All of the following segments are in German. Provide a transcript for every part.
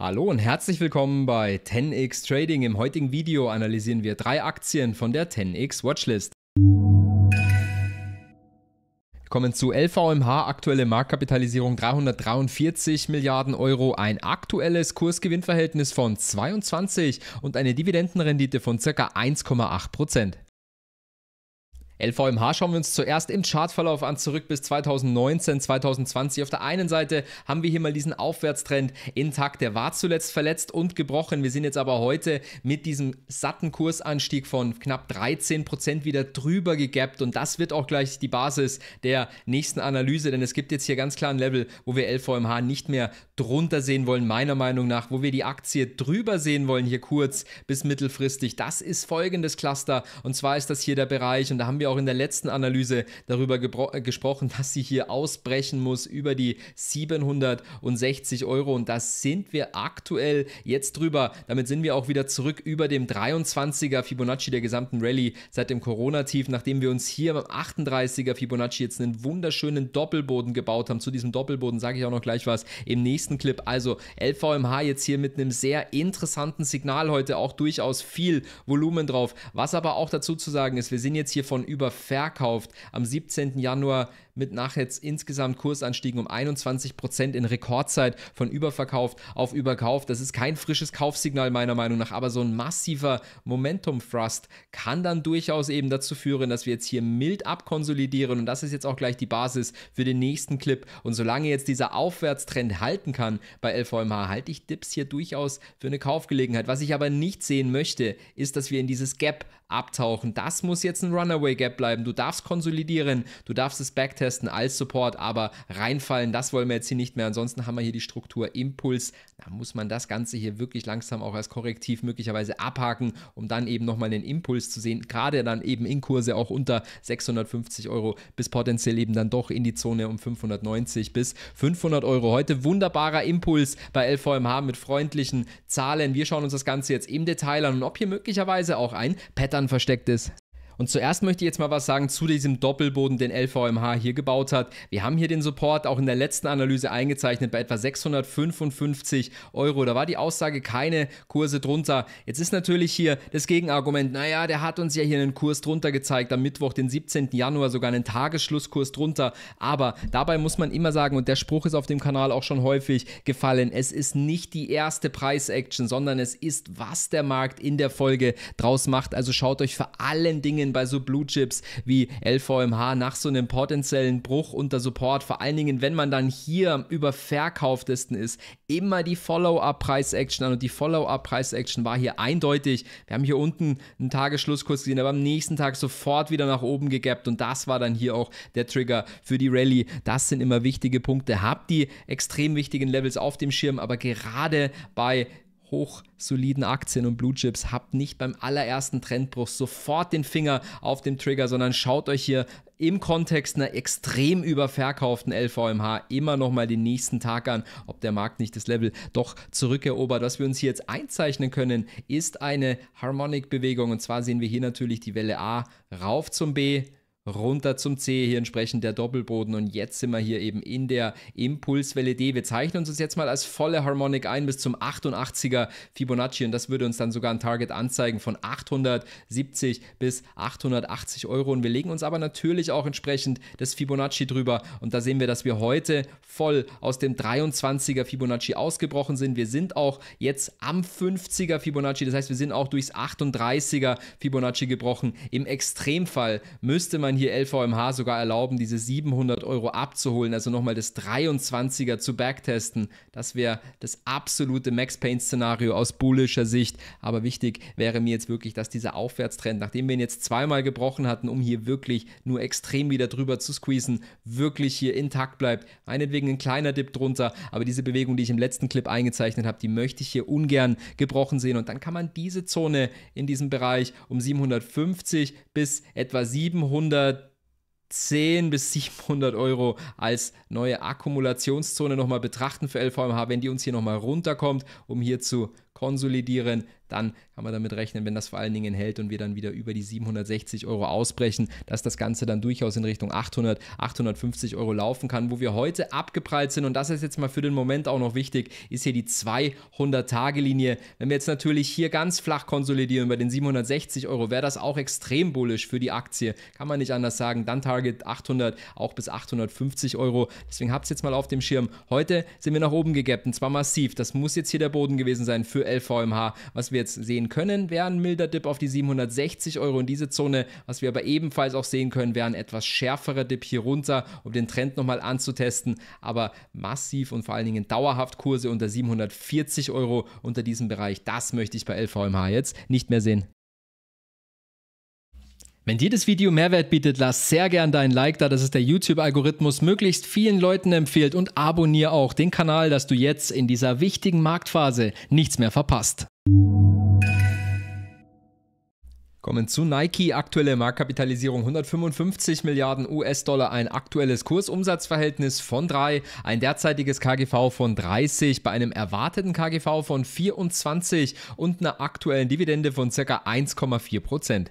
Hallo und herzlich willkommen bei 10x Trading. Im heutigen Video analysieren wir drei Aktien von der 10x Watchlist. Wir kommen zu LVMH, aktuelle Marktkapitalisierung 343 Milliarden Euro, ein aktuelles Kursgewinnverhältnis von 22 und eine Dividendenrendite von ca. 1,8 Prozent. LVMH schauen wir uns zuerst im Chartverlauf an, zurück bis 2019, 2020. Auf der einen Seite haben wir hier mal diesen Aufwärtstrend intakt, der war zuletzt verletzt und gebrochen. Wir sind jetzt aber heute mit diesem satten Kursanstieg von knapp 13 wieder drüber gegappt und das wird auch gleich die Basis der nächsten Analyse, denn es gibt jetzt hier ganz klar ein Level, wo wir LVMH nicht mehr drunter sehen wollen, meiner Meinung nach, wo wir die Aktie drüber sehen wollen, hier kurz bis mittelfristig. Das ist folgendes Cluster und zwar ist das hier der Bereich und da haben wir auch in der letzten Analyse darüber äh, gesprochen, dass sie hier ausbrechen muss über die 760 Euro und das sind wir aktuell jetzt drüber. Damit sind wir auch wieder zurück über dem 23er Fibonacci der gesamten Rallye seit dem Corona-Tief, nachdem wir uns hier beim 38er Fibonacci jetzt einen wunderschönen Doppelboden gebaut haben. Zu diesem Doppelboden sage ich auch noch gleich was im nächsten Clip. Also LVMH jetzt hier mit einem sehr interessanten Signal heute, auch durchaus viel Volumen drauf. Was aber auch dazu zu sagen ist, wir sind jetzt hier von über gegenüber verkauft. Am 17. Januar mit nachher jetzt insgesamt Kursanstiegen um 21 in Rekordzeit von überverkauft auf überkauft. Das ist kein frisches Kaufsignal meiner Meinung nach, aber so ein massiver Momentum-Thrust kann dann durchaus eben dazu führen, dass wir jetzt hier mild abkonsolidieren und das ist jetzt auch gleich die Basis für den nächsten Clip. Und solange jetzt dieser Aufwärtstrend halten kann bei LVMH, halte ich Dips hier durchaus für eine Kaufgelegenheit. Was ich aber nicht sehen möchte, ist, dass wir in dieses Gap abtauchen. Das muss jetzt ein Runaway Gap bleiben. Du darfst konsolidieren, du darfst es backtesten Testen als Support, aber reinfallen, das wollen wir jetzt hier nicht mehr. Ansonsten haben wir hier die Struktur Impuls. Da muss man das Ganze hier wirklich langsam auch als Korrektiv möglicherweise abhaken, um dann eben nochmal den Impuls zu sehen. Gerade dann eben in Kurse auch unter 650 Euro bis potenziell eben dann doch in die Zone um 590 bis 500 Euro. Heute wunderbarer Impuls bei LVMH mit freundlichen Zahlen. Wir schauen uns das Ganze jetzt im Detail an und ob hier möglicherweise auch ein Pattern versteckt ist. Und zuerst möchte ich jetzt mal was sagen zu diesem Doppelboden, den LVMH hier gebaut hat. Wir haben hier den Support auch in der letzten Analyse eingezeichnet bei etwa 655 Euro. Da war die Aussage keine Kurse drunter. Jetzt ist natürlich hier das Gegenargument, naja, der hat uns ja hier einen Kurs drunter gezeigt, am Mittwoch, den 17. Januar, sogar einen Tagesschlusskurs drunter. Aber dabei muss man immer sagen, und der Spruch ist auf dem Kanal auch schon häufig gefallen, es ist nicht die erste Preis-Action, sondern es ist, was der Markt in der Folge draus macht. Also schaut euch vor allen Dingen Beispielen bei so Blue Chips wie LVMH nach so einem potenziellen Bruch unter Support, vor allen Dingen, wenn man dann hier über Verkauftesten ist, immer die Follow-up-Price-Action an und die Follow-up-Price-Action war hier eindeutig. Wir haben hier unten einen Tagesschlusskurs gesehen, aber am nächsten Tag sofort wieder nach oben gegappt und das war dann hier auch der Trigger für die Rallye. Das sind immer wichtige Punkte. Habt die extrem wichtigen Levels auf dem Schirm, aber gerade bei hochsoliden Aktien und Blue Chips, habt nicht beim allerersten Trendbruch sofort den Finger auf dem Trigger, sondern schaut euch hier im Kontext einer extrem überverkauften LVMH immer nochmal den nächsten Tag an, ob der Markt nicht das Level doch zurückerobert. Was wir uns hier jetzt einzeichnen können, ist eine Harmonic-Bewegung und zwar sehen wir hier natürlich die Welle A rauf zum B, runter zum C, hier entsprechend der Doppelboden und jetzt sind wir hier eben in der Impulswelle D. Wir zeichnen uns jetzt mal als volle Harmonic ein bis zum 88er Fibonacci und das würde uns dann sogar ein Target anzeigen von 870 bis 880 Euro und wir legen uns aber natürlich auch entsprechend das Fibonacci drüber und da sehen wir, dass wir heute voll aus dem 23er Fibonacci ausgebrochen sind. Wir sind auch jetzt am 50er Fibonacci, das heißt, wir sind auch durchs 38er Fibonacci gebrochen. Im Extremfall müsste man hier LVMH sogar erlauben, diese 700 Euro abzuholen, also nochmal das 23er zu backtesten. Das wäre das absolute Max Pain szenario aus bullischer Sicht. Aber wichtig wäre mir jetzt wirklich, dass dieser Aufwärtstrend, nachdem wir ihn jetzt zweimal gebrochen hatten, um hier wirklich nur extrem wieder drüber zu squeezen, wirklich hier intakt bleibt. Meinetwegen ein kleiner Dip drunter, aber diese Bewegung, die ich im letzten Clip eingezeichnet habe, die möchte ich hier ungern gebrochen sehen. Und dann kann man diese Zone in diesem Bereich um 750 bis etwa 700 10 bis 700 Euro als neue Akkumulationszone nochmal betrachten für LVMH, wenn die uns hier nochmal runterkommt, um hier zu konsolidieren, dann kann man damit rechnen, wenn das vor allen Dingen hält und wir dann wieder über die 760 Euro ausbrechen, dass das Ganze dann durchaus in Richtung 800, 850 Euro laufen kann, wo wir heute abgeprallt sind. Und das ist jetzt mal für den Moment auch noch wichtig, ist hier die 200-Tage-Linie. Wenn wir jetzt natürlich hier ganz flach konsolidieren bei den 760 Euro, wäre das auch extrem bullisch für die Aktie. Kann man nicht anders sagen. Dann Target 800, auch bis 850 Euro. Deswegen habt es jetzt mal auf dem Schirm. Heute sind wir nach oben gegappt und zwar massiv. Das muss jetzt hier der Boden gewesen sein für aktuell VMH. Was wir jetzt sehen können, wäre ein milder Dip auf die 760 Euro in diese Zone. Was wir aber ebenfalls auch sehen können, wäre ein etwas schärferer Dip hier runter, um den Trend nochmal anzutesten. Aber massiv und vor allen Dingen dauerhaft Kurse unter 740 Euro unter diesem Bereich, das möchte ich bei LVMH jetzt nicht mehr sehen. Wenn dir das Video Mehrwert bietet, lass sehr gern deinen Like da, dass es der YouTube-Algorithmus möglichst vielen Leuten empfiehlt und abonniere auch den Kanal, dass du jetzt in dieser wichtigen Marktphase nichts mehr verpasst. Kommen zu Nike. Aktuelle Marktkapitalisierung 155 Milliarden US-Dollar, ein aktuelles Kursumsatzverhältnis von 3, ein derzeitiges KGV von 30 bei einem erwarteten KGV von 24 und einer aktuellen Dividende von ca. 1,4 Prozent.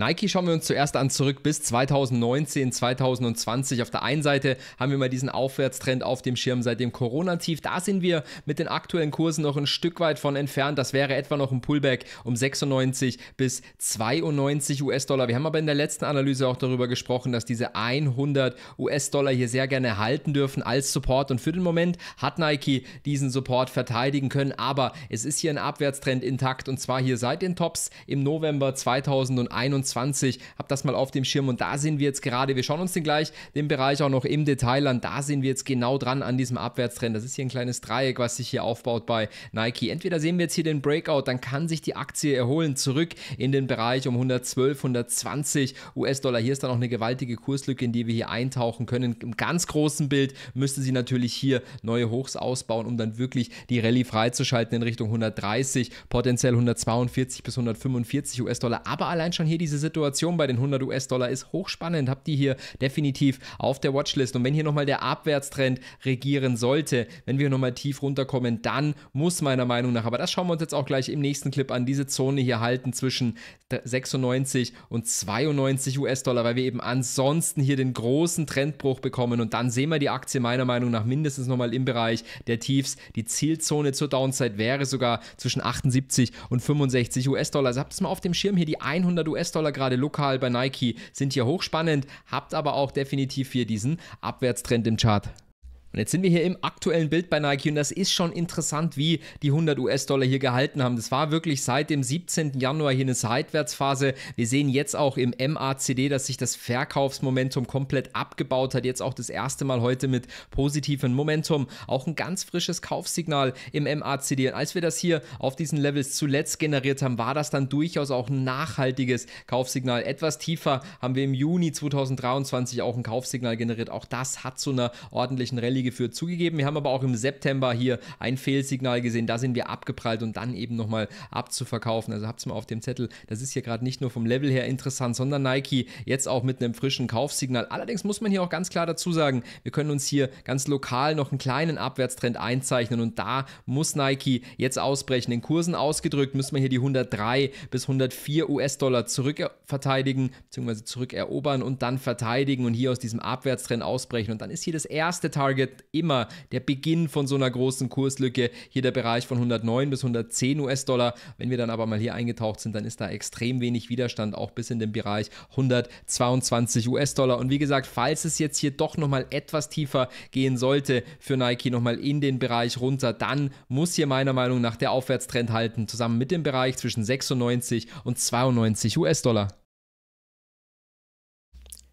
Nike schauen wir uns zuerst an zurück bis 2019, 2020. Auf der einen Seite haben wir mal diesen Aufwärtstrend auf dem Schirm seit dem Corona-Tief. Da sind wir mit den aktuellen Kursen noch ein Stück weit von entfernt. Das wäre etwa noch ein Pullback um 96 bis 92 US-Dollar. Wir haben aber in der letzten Analyse auch darüber gesprochen, dass diese 100 US-Dollar hier sehr gerne halten dürfen als Support. Und für den Moment hat Nike diesen Support verteidigen können. Aber es ist hier ein Abwärtstrend intakt und zwar hier seit den Tops im November 2021 2021. Habt das mal auf dem Schirm und da sind wir jetzt gerade. Wir schauen uns den gleich den Bereich auch noch im Detail an. Da sind wir jetzt genau dran an diesem Abwärtstrend. Das ist hier ein kleines Dreieck, was sich hier aufbaut bei Nike. Entweder sehen wir jetzt hier den Breakout, dann kann sich die Aktie erholen zurück in den Bereich um 112, 120 US-Dollar. Hier ist dann auch eine gewaltige Kurslücke, in die wir hier eintauchen können. Im ganz großen Bild müsste sie natürlich hier neue Hochs ausbauen, um dann wirklich die Rallye freizuschalten in Richtung 130, potenziell 142 bis 145 US-Dollar. Aber allein schon hier diese Situation bei den 100 US-Dollar ist hochspannend. Habt ihr hier definitiv auf der Watchlist. Und wenn hier nochmal der Abwärtstrend regieren sollte, wenn wir nochmal tief runterkommen, dann muss meiner Meinung nach, aber das schauen wir uns jetzt auch gleich im nächsten Clip an, diese Zone hier halten zwischen 96 und 92 US-Dollar, weil wir eben ansonsten hier den großen Trendbruch bekommen. Und dann sehen wir die Aktie meiner Meinung nach mindestens nochmal im Bereich der Tiefs. Die Zielzone zur Downside wäre sogar zwischen 78 und 65 US-Dollar. Also habt es mal auf dem Schirm hier die 100 US-Dollar Dollar gerade lokal bei Nike sind hier hochspannend, habt aber auch definitiv hier diesen Abwärtstrend im Chart. Und jetzt sind wir hier im aktuellen Bild bei Nike und das ist schon interessant, wie die 100 US-Dollar hier gehalten haben. Das war wirklich seit dem 17. Januar hier eine Seitwärtsphase. Wir sehen jetzt auch im MACD, dass sich das Verkaufsmomentum komplett abgebaut hat. Jetzt auch das erste Mal heute mit positivem Momentum. Auch ein ganz frisches Kaufsignal im MACD. Und als wir das hier auf diesen Levels zuletzt generiert haben, war das dann durchaus auch ein nachhaltiges Kaufsignal. Etwas tiefer haben wir im Juni 2023 auch ein Kaufsignal generiert. Auch das hat zu einer ordentlichen Rallye geführt, zugegeben. Wir haben aber auch im September hier ein Fehlsignal gesehen, da sind wir abgeprallt und dann eben nochmal abzuverkaufen. Also habt es mal auf dem Zettel, das ist hier gerade nicht nur vom Level her interessant, sondern Nike jetzt auch mit einem frischen Kaufsignal. Allerdings muss man hier auch ganz klar dazu sagen, wir können uns hier ganz lokal noch einen kleinen Abwärtstrend einzeichnen und da muss Nike jetzt ausbrechen. In Kursen ausgedrückt müssen wir hier die 103 bis 104 US-Dollar zurückverteidigen bzw. zurückerobern und dann verteidigen und hier aus diesem Abwärtstrend ausbrechen. Und dann ist hier das erste Target wird immer der Beginn von so einer großen Kurslücke. Hier der Bereich von 109 bis 110 US-Dollar. Wenn wir dann aber mal hier eingetaucht sind, dann ist da extrem wenig Widerstand, auch bis in den Bereich 122 US-Dollar. Und wie gesagt, falls es jetzt hier doch nochmal etwas tiefer gehen sollte für Nike, nochmal in den Bereich runter, dann muss hier meiner Meinung nach der Aufwärtstrend halten, zusammen mit dem Bereich zwischen 96 und 92 US-Dollar.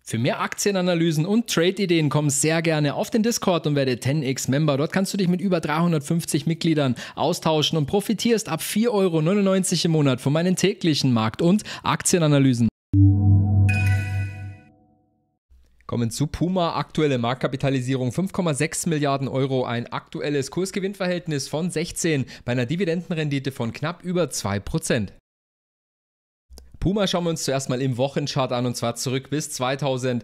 Für mehr Aktienanalysen und Trade-Ideen komm sehr gerne auf den Discord und werde 10x-Member. Dort kannst du dich mit über 350 Mitgliedern austauschen und profitierst ab 4,99 Euro im Monat von meinen täglichen Markt- und Aktienanalysen. Kommen zu Puma, aktuelle Marktkapitalisierung 5,6 Milliarden Euro, ein aktuelles Kursgewinnverhältnis von 16 bei einer Dividendenrendite von knapp über 2 Puma schauen wir uns zuerst mal im Wochenchart an und zwar zurück bis 2008,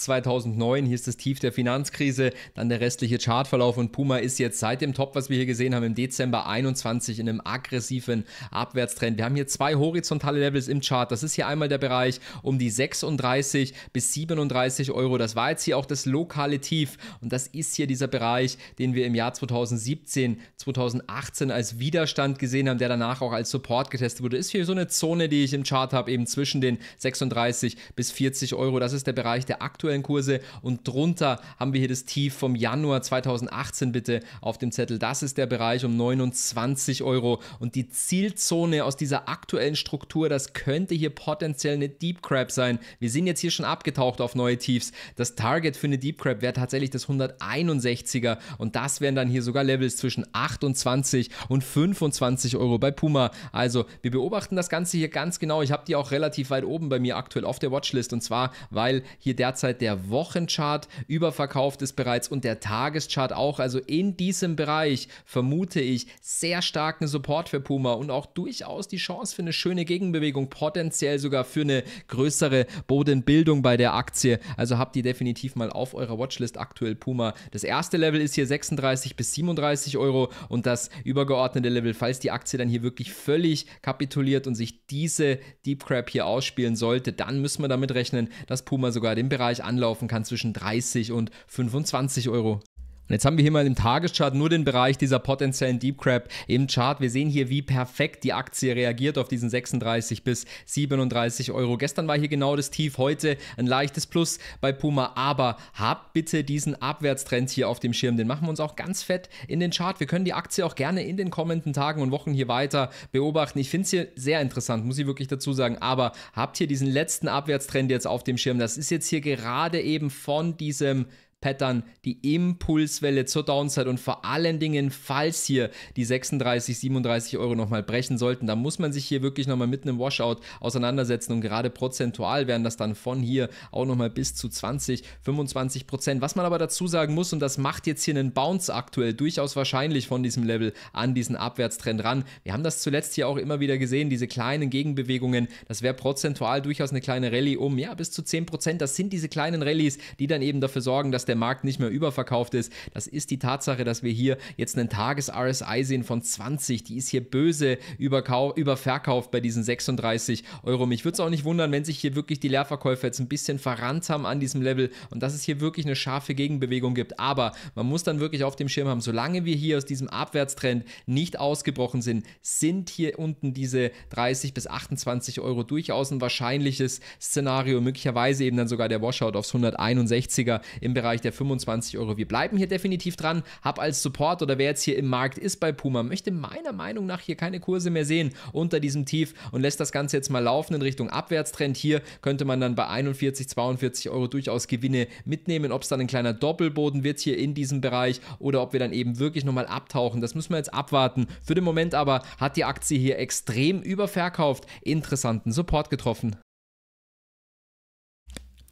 2009. Hier ist das Tief der Finanzkrise, dann der restliche Chartverlauf und Puma ist jetzt seit dem Top, was wir hier gesehen haben, im Dezember 21 in einem aggressiven Abwärtstrend. Wir haben hier zwei horizontale Levels im Chart. Das ist hier einmal der Bereich um die 36 bis 37 Euro. Das war jetzt hier auch das lokale Tief und das ist hier dieser Bereich, den wir im Jahr 2017, 2018 als Widerstand gesehen haben, der danach auch als Support getestet wurde. Ist hier so eine Zone, die ich im Chart gesagt habe, eben zwischen den 36 bis 40 Euro. Das ist der Bereich der aktuellen Kurse und drunter haben wir hier das Tief vom Januar 2018 bitte auf dem Zettel. Das ist der Bereich um 29 Euro und die Zielzone aus dieser aktuellen Struktur, das könnte hier potenziell eine Deep Crab sein. Wir sind jetzt hier schon abgetaucht auf neue Tiefs. Das Target für eine Deep Crab wäre tatsächlich das 161er und das wären dann hier sogar Levels zwischen 28 und 25 Euro bei Puma. Also wir beobachten das Ganze hier ganz genau. Ich habe habe die auch relativ weit oben bei mir aktuell auf der Watchlist und zwar, weil hier derzeit der Wochenchart überverkauft ist bereits und der Tageschart auch. Also in diesem Bereich vermute ich sehr starken Support für Puma und auch durchaus die Chance für eine schöne Gegenbewegung, potenziell sogar für eine größere Bodenbildung bei der Aktie. Also habt ihr definitiv mal auf eurer Watchlist aktuell Puma. Das erste Level ist hier 36 bis 37 Euro und das übergeordnete Level, falls die Aktie dann hier wirklich völlig kapituliert und sich diese, die Deep Crab hier ausspielen sollte, dann müssen wir damit rechnen, dass Puma sogar den Bereich anlaufen kann zwischen 30 und 25 Euro. Und jetzt haben wir hier mal im Tageschart nur den Bereich dieser potenziellen Deep Crap im Chart. Wir sehen hier, wie perfekt die Aktie reagiert auf diesen 36 bis 37 Euro. Gestern war hier genau das Tief, heute ein leichtes Plus bei Puma. Aber habt bitte diesen Abwärtstrend hier auf dem Schirm. Den machen wir uns auch ganz fett in den Chart. Wir können die Aktie auch gerne in den kommenden Tagen und Wochen hier weiter beobachten. Ich finde es hier sehr interessant, muss ich wirklich dazu sagen. Aber habt hier diesen letzten Abwärtstrend jetzt auf dem Schirm. Das ist jetzt hier gerade eben von diesem Pattern die Impulswelle zur Downside und vor allen Dingen, falls hier die 36, 37 Euro nochmal brechen sollten, dann muss man sich hier wirklich nochmal mit einem Washout auseinandersetzen und gerade prozentual wären das dann von hier auch nochmal bis zu 20, 25 Prozent. Was man aber dazu sagen muss und das macht jetzt hier einen Bounce aktuell durchaus wahrscheinlich von diesem Level an diesen Abwärtstrend ran. Wir haben das zuletzt hier auch immer wieder gesehen, diese kleinen Gegenbewegungen, das wäre prozentual durchaus eine kleine Rallye um, ja, bis zu 10 Prozent. Das sind diese kleinen Rallyes, die dann eben dafür sorgen, dass der der Markt nicht mehr überverkauft ist. Das ist die Tatsache, dass wir hier jetzt einen Tages-RSI sehen von 20. Die ist hier böse überkau überverkauft bei diesen 36 Euro. Mich würde es auch nicht wundern, wenn sich hier wirklich die Leerverkäufer jetzt ein bisschen verrannt haben an diesem Level und dass es hier wirklich eine scharfe Gegenbewegung gibt. Aber man muss dann wirklich auf dem Schirm haben, solange wir hier aus diesem Abwärtstrend nicht ausgebrochen sind, sind hier unten diese 30 bis 28 Euro durchaus ein wahrscheinliches Szenario, möglicherweise eben dann sogar der Washout aufs 161er im Bereich der 25 Euro. Wir bleiben hier definitiv dran. Hab als Support oder wer jetzt hier im Markt ist bei Puma, möchte meiner Meinung nach hier keine Kurse mehr sehen unter diesem Tief und lässt das Ganze jetzt mal laufen in Richtung Abwärtstrend. Hier könnte man dann bei 41, 42 Euro durchaus Gewinne mitnehmen. Ob es dann ein kleiner Doppelboden wird hier in diesem Bereich oder ob wir dann eben wirklich nochmal abtauchen, das müssen wir jetzt abwarten. Für den Moment aber hat die Aktie hier extrem überverkauft, interessanten Support getroffen.